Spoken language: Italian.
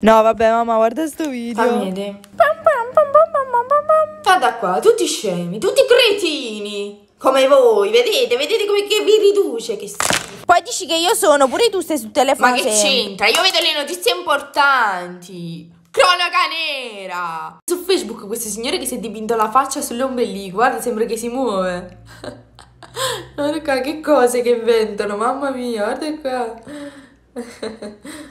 No, vabbè, mamma, guarda sto video. Guarda qua, tutti scemi, tutti cretini. Come voi, vedete, vedete come vi riduce che Poi dici che io sono, pure tu stai sul telefono. Ma che c'entra? Io vedo le notizie importanti. Cronaca nera! Su Facebook questo signore che si è dipinto la faccia sull'ombelico, guarda, sembra che si muove. guarda qua, che cose che inventano, mamma mia, guarda qua.